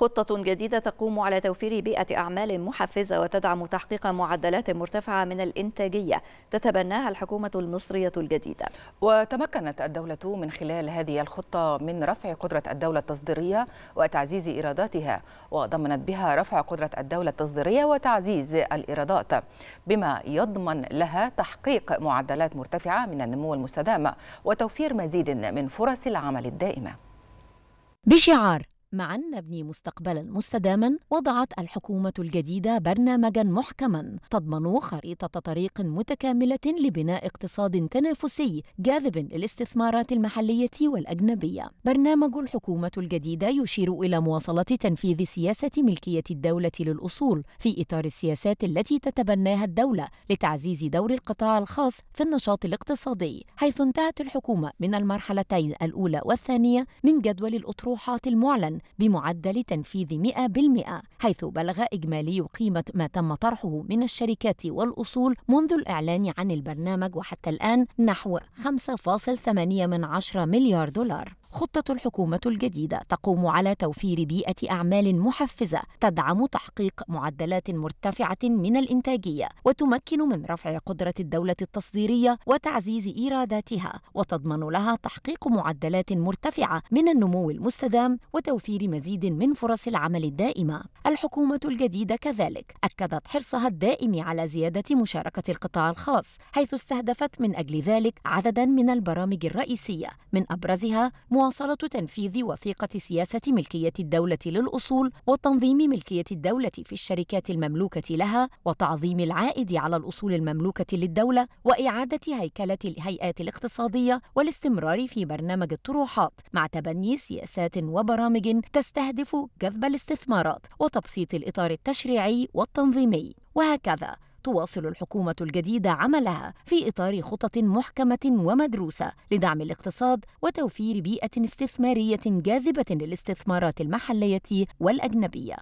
خطة جديدة تقوم على توفير بيئة أعمال محفزة وتدعم تحقيق معدلات مرتفعة من الإنتاجية تتبناها الحكومة المصرية الجديدة وتمكنت الدولة من خلال هذه الخطة من رفع قدرة الدولة التصديرية وتعزيز إيراداتها وضمنت بها رفع قدرة الدولة التصديرية وتعزيز الإيرادات بما يضمن لها تحقيق معدلات مرتفعة من النمو المستدام وتوفير مزيد من فرص العمل الدائمة بشعار معا نبني مستقبلا مستداما وضعت الحكومة الجديدة برنامجا محكما تضمن خريطة طريق متكاملة لبناء اقتصاد تنافسي جاذب للاستثمارات المحلية والأجنبية برنامج الحكومة الجديدة يشير إلى مواصلة تنفيذ سياسة ملكية الدولة للأصول في إطار السياسات التي تتبناها الدولة لتعزيز دور القطاع الخاص في النشاط الاقتصادي حيث انتهت الحكومة من المرحلتين الأولى والثانية من جدول الأطروحات المعلن بمعدل تنفيذ 100% حيث بلغ إجمالي قيمة ما تم طرحه من الشركات والأصول منذ الإعلان عن البرنامج وحتى الآن نحو 5.8 مليار دولار خطة الحكومة الجديدة تقوم على توفير بيئة أعمال محفزة تدعم تحقيق معدلات مرتفعة من الإنتاجية وتمكن من رفع قدرة الدولة التصديرية وتعزيز إيراداتها وتضمن لها تحقيق معدلات مرتفعة من النمو المستدام وتوفير مزيد من فرص العمل الدائمة. الحكومة الجديدة كذلك أكدت حرصها الدائم على زيادة مشاركة القطاع الخاص حيث استهدفت من أجل ذلك عددا من البرامج الرئيسية من أبرزها مواصلة تنفيذ وثيقة سياسة ملكية الدولة للأصول وتنظيم ملكية الدولة في الشركات المملوكة لها وتعظيم العائد على الأصول المملوكة للدولة وإعادة هيكلة الهيئات الاقتصادية والاستمرار في برنامج الطروحات مع تبني سياسات وبرامج تستهدف جذب الاستثمارات وتبسيط الإطار التشريعي والتنظيمي وهكذا تواصل الحكومة الجديدة عملها في إطار خطط محكمة ومدروسة لدعم الاقتصاد وتوفير بيئة استثمارية جاذبة للاستثمارات المحلية والأجنبية